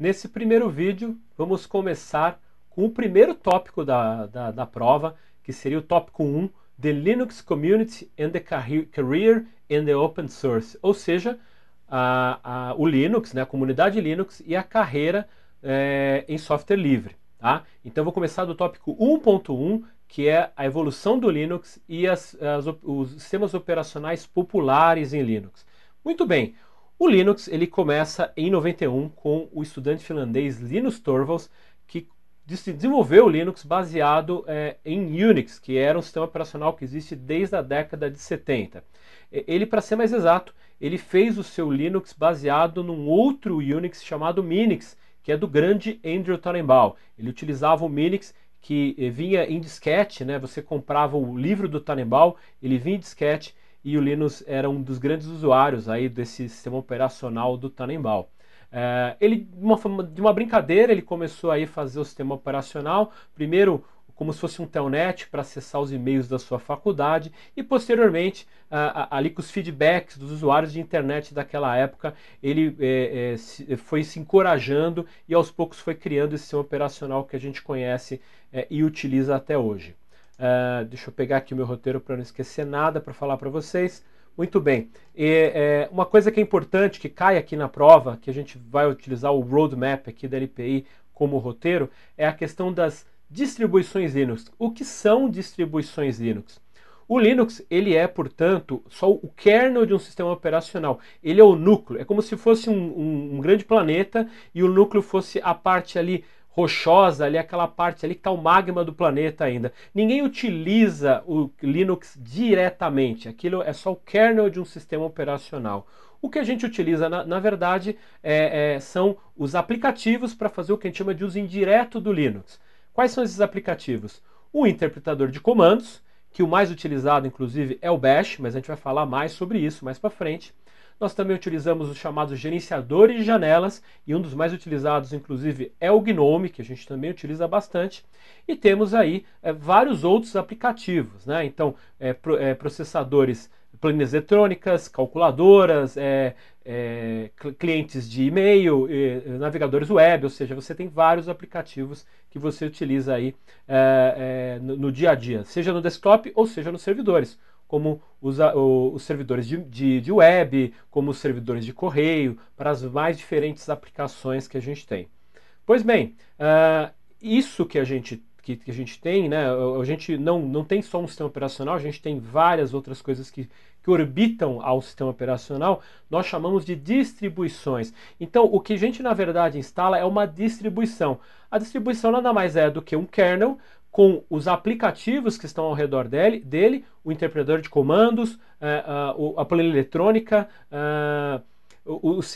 Nesse primeiro vídeo, vamos começar com o primeiro tópico da, da, da prova, que seria o tópico 1, The Linux Community and the Career in the Open Source, ou seja, a, a, o Linux, né, a comunidade Linux e a carreira é, em software livre. Tá? Então, vou começar do tópico 1.1, que é a evolução do Linux e as, as, os sistemas operacionais populares em Linux. Muito bem, o Linux ele começa em 91 com o estudante finlandês Linus Torvalds, que desenvolveu o Linux baseado é, em Unix, que era um sistema operacional que existe desde a década de 70. Ele, para ser mais exato, ele fez o seu Linux baseado num outro Unix chamado Minix, que é do grande Andrew Tannenbaum. Ele utilizava o Minix que eh, vinha em disquete, né? Você comprava o livro do Tannenbaum, ele vinha em disquete e o Linus era um dos grandes usuários aí desse sistema operacional do Tannenbaum. É, ele, de uma, de uma brincadeira, ele começou aí a fazer o sistema operacional, primeiro como se fosse um telnet para acessar os e-mails da sua faculdade e posteriormente a, a, ali com os feedbacks dos usuários de internet daquela época ele é, é, se, foi se encorajando e aos poucos foi criando esse sistema operacional que a gente conhece é, e utiliza até hoje. Uh, deixa eu pegar aqui o meu roteiro para não esquecer nada para falar para vocês. Muito bem. E, é, uma coisa que é importante, que cai aqui na prova, que a gente vai utilizar o roadmap aqui da LPI como roteiro, é a questão das distribuições Linux. O que são distribuições Linux? O Linux, ele é, portanto, só o kernel de um sistema operacional. Ele é o núcleo. É como se fosse um, um, um grande planeta e o núcleo fosse a parte ali rochosa, ali aquela parte ali que está o magma do planeta ainda. Ninguém utiliza o Linux diretamente, aquilo é só o kernel de um sistema operacional. O que a gente utiliza, na, na verdade, é, é, são os aplicativos para fazer o que a gente chama de uso indireto do Linux. Quais são esses aplicativos? O interpretador de comandos, que o mais utilizado, inclusive, é o Bash, mas a gente vai falar mais sobre isso mais para frente. Nós também utilizamos os chamados gerenciadores de janelas, e um dos mais utilizados, inclusive, é o Gnome, que a gente também utiliza bastante. E temos aí é, vários outros aplicativos, né? Então, é, pro, é, processadores, planilhas eletrônicas, calculadoras, cl clientes de e-mail, navegadores web, ou seja, você tem vários aplicativos que você utiliza aí no, no dia a dia, seja no desktop ou seja nos servidores como os, os servidores de, de, de web, como os servidores de correio, para as mais diferentes aplicações que a gente tem. Pois bem, uh, isso que a gente que, que, a gente tem, né? A gente não, não tem só um sistema operacional, a gente tem várias outras coisas que, que orbitam ao sistema operacional, nós chamamos de distribuições. Então, o que a gente na verdade instala é uma distribuição. A distribuição nada mais é do que um kernel, com os aplicativos que estão ao redor dele, dele o interpretador de comandos, é, a, planilha eletrônica, é, os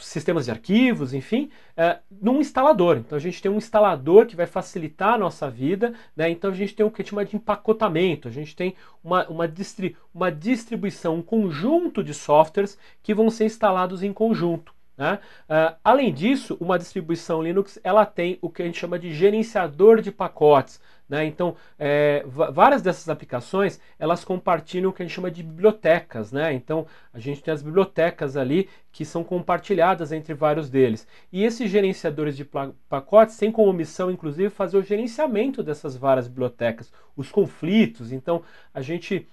sistemas de arquivos, enfim, é, num instalador. Então a gente tem um instalador que vai facilitar a nossa vida, né? então a gente tem o que chama de empacotamento, a gente tem uma, uma, distri, uma distribuição, um conjunto de softwares que vão ser instalados em conjunto. Né? Uh, além disso, uma distribuição Linux ela tem o que a gente chama de gerenciador de pacotes. Né? Então, é, várias dessas aplicações elas compartilham o que a gente chama de bibliotecas. Né? Então, a gente tem as bibliotecas ali que são compartilhadas entre vários deles. E esses gerenciadores de pacotes têm como missão, inclusive, fazer o gerenciamento dessas várias bibliotecas, os conflitos. Então, a gente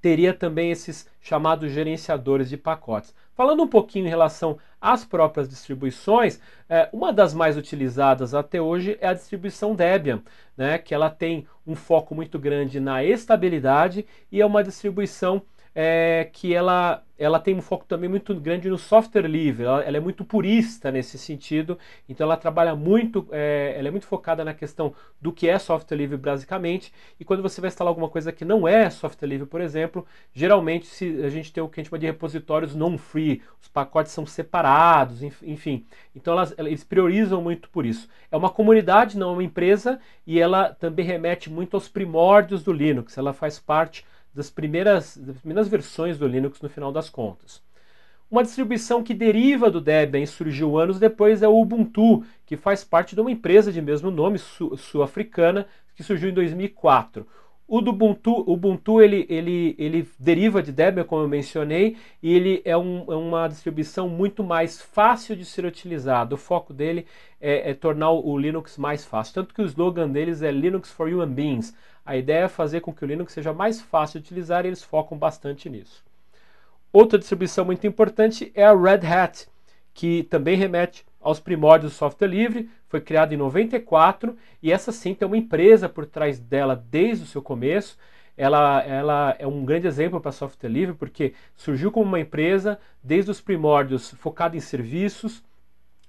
teria também esses chamados gerenciadores de pacotes. Falando um pouquinho em relação às próprias distribuições, é, uma das mais utilizadas até hoje é a distribuição Debian, né, que ela tem um foco muito grande na estabilidade e é uma distribuição é, que ela, ela tem um foco também muito grande no software livre, ela, ela é muito purista nesse sentido, então ela trabalha muito, é, ela é muito focada na questão do que é software livre basicamente, e quando você vai instalar alguma coisa que não é software livre, por exemplo, geralmente se, a gente tem o que a gente chama de repositórios non-free, os pacotes são separados, enfim, então elas, eles priorizam muito por isso. É uma comunidade, não é uma empresa, e ela também remete muito aos primórdios do Linux, ela faz parte das primeiras, das primeiras versões do Linux no final das contas. Uma distribuição que deriva do Debian surgiu anos depois é o Ubuntu, que faz parte de uma empresa de mesmo nome sul-africana que surgiu em 2004. O do Ubuntu, Ubuntu ele, ele, ele deriva de Debian, como eu mencionei, e ele é, um, é uma distribuição muito mais fácil de ser utilizada. O foco dele é, é, tornar o Linux mais fácil. Tanto que o slogan deles é Linux for Human Beings. A ideia é fazer com que o Linux seja mais fácil de utilizar e eles focam bastante nisso. Outra distribuição muito importante é a Red Hat, que também remete aos primórdios do software livre, foi criada em 94 e essa sim tem uma empresa por trás dela desde o seu começo. Ela, ela é um grande exemplo para software livre porque surgiu como uma empresa desde os primórdios focada em serviços,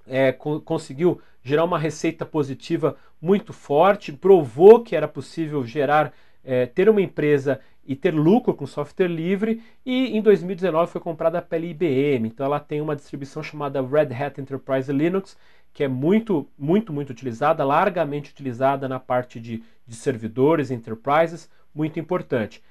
é, co conseguiu gerar uma receita positiva muito forte, provou que era possível gerar é, ter uma empresa e ter lucro com software livre. E em 2019 foi comprada pela IBM. Então ela tem uma distribuição chamada Red Hat Enterprise Linux, que é muito, muito, muito utilizada, largamente utilizada na parte de, de servidores, enterprises, muito importante.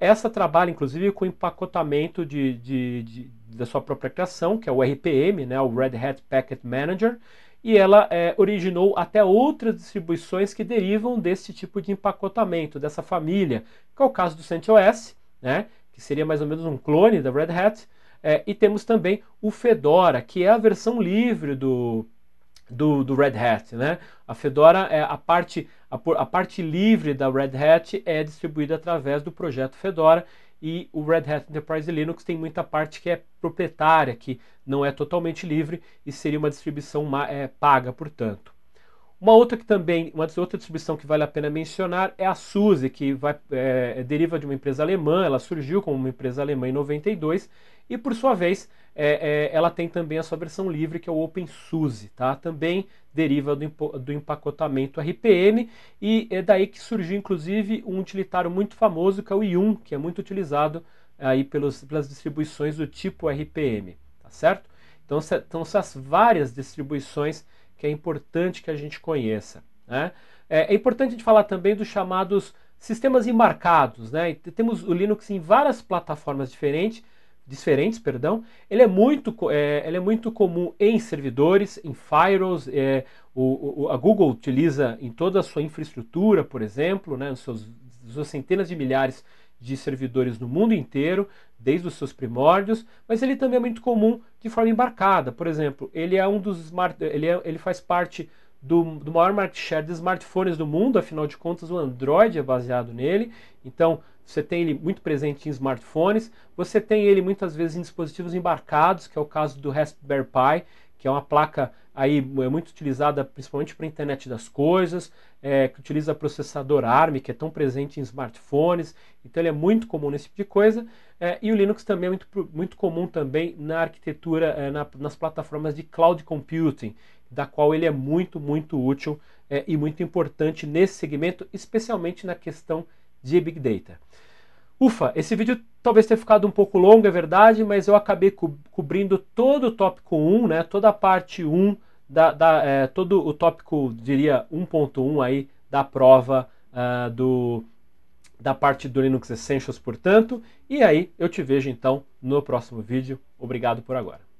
Essa trabalha inclusive com empacotamento de, de, de da sua própria criação, que é o RPM, né, o Red Hat Packet Manager, e ela é, originou até outras distribuições que derivam desse tipo de empacotamento, dessa família, que é o caso do CentOS, né, que seria mais ou menos um clone da Red Hat, é, e temos também o Fedora, que é a versão livre do, do, do Red Hat, né? A Fedora é a parte a, a parte livre da Red Hat é distribuída através do projeto Fedora e o Red Hat Enterprise Linux tem muita parte que é proprietária, que não é totalmente livre e seria uma distribuição é, paga, portanto. Uma outra que também, uma outra distribuição que vale a pena mencionar é a SUSE, que vai, é, é, deriva de uma empresa alemã, ela surgiu como uma empresa alemã em 92, e por sua vez, é, é, ela tem também a sua versão livre, que é o OpenSUSE, tá? Também deriva do, do empacotamento RPM, e é daí que surgiu, inclusive, um utilitário muito famoso, que é o yum que é muito utilizado aí pelos, pelas distribuições do tipo RPM, tá certo? Então, se, então essas várias distribuições que é importante que a gente conheça. Né? É, é importante a gente falar também dos chamados sistemas embarcados, né? Temos o Linux em várias plataformas diferentes, diferentes, perdão. Ele é muito, é, ele é muito comum em servidores, em firewalls. É, o, o, a Google utiliza em toda a sua infraestrutura, por exemplo, né? Nos seus, nas suas centenas de milhares de de servidores no mundo inteiro, desde os seus primórdios, mas ele também é muito comum de forma embarcada. Por exemplo, ele é um dos smart, ele, é, ele faz parte do, do maior market share de smartphones do mundo, afinal de contas o Android é baseado nele. Então, você tem ele muito presente em smartphones, você tem ele muitas vezes em dispositivos embarcados, que é o caso do Raspberry Pi, que é uma placa aí é muito utilizada principalmente para a internet das coisas, é, que utiliza processador ARM, que é tão presente em smartphones, então ele é muito comum nesse tipo de coisa, é, e o Linux também é muito, muito comum também na arquitetura, é, na, nas plataformas de cloud computing, da qual ele é muito, muito útil é, e muito importante nesse segmento, especialmente na questão de Big Data. Ufa, esse vídeo Talvez tenha ficado um pouco longo, é verdade, mas eu acabei co cobrindo todo o tópico 1, né? Toda a parte 1, da, da é, todo o tópico, diria, 1.1 aí da prova uh, do, da parte do Linux Essentials, portanto. E aí eu te vejo então no próximo vídeo. Obrigado por agora.